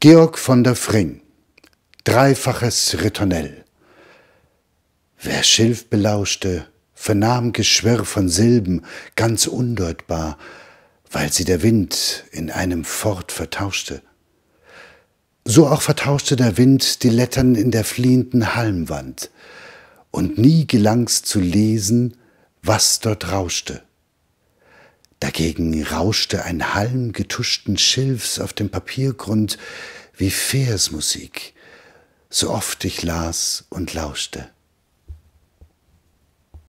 Georg von der Fring, dreifaches Ritornell. Wer Schilf belauschte, vernahm Geschwirr von Silben, ganz undeutbar, weil sie der Wind in einem Fort vertauschte. So auch vertauschte der Wind die Lettern in der fliehenden Halmwand, und nie gelang's zu lesen, was dort rauschte. Dagegen rauschte ein Halm getuschten Schilfs auf dem Papiergrund wie Versmusik, so oft ich las und lauschte.